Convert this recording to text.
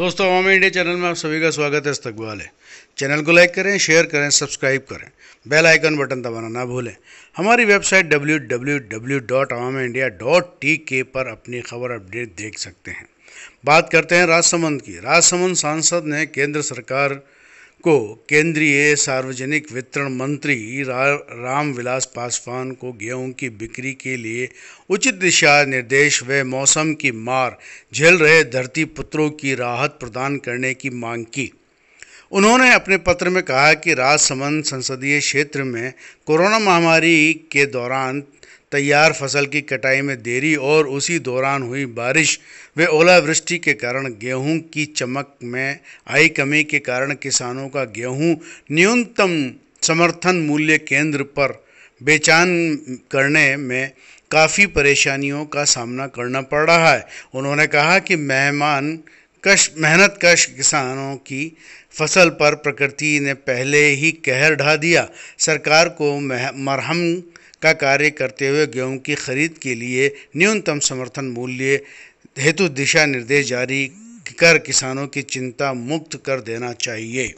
दोस्तों ओम India channel में आप सभी का स्वागत है इस्तकबाल है चैनल को लाइक करें शेयर करें सब्सक्राइब करें बेल आइकन बटन दबाना ना भूलें हमारी वेबसाइट www.awamindia.tk पर अपनी खबर अपडेट देख सकते हैं बात करते हैं राजसमंद की राजसमंद सांसद ने केंद्र सरकार को केंद्रीय सार्वजनिक वितरण मंत्री रा, रामविलास पासवान को गेहूं की बिक्री के लिए उचित दिशा निर्देश व मौसम की मार झेल रहे धरती पुत्रों की राहत प्रदान करने की मांग की उन्होंने अपने पत्र में कहा कि राजसमंद संसदीय क्षेत्र में कोरोना महामारी के दौरान तैयार फसल की कटाई में देरी और उसी दौरान हुई बारिश व ओलावृष्टि के कारण गेहूं की चमक में आई कमी के कारण किसानों का गेहूं न्यूनतम समर्थन मूल्य केंद्र पर बेचान करने में काफ़ी परेशानियों का सामना करना पड़ रहा है उन्होंने कहा कि मेहमान कश मेहनत कश किसानों की फसल पर प्रकृति ने पहले ही कहर ढा दिया सरकार को मरहम का कार्य करते हुए गेहूं की खरीद के लिए न्यूनतम समर्थन मूल्य हेतु दिशा निर्देश जारी कर किसानों की चिंता मुक्त कर देना चाहिए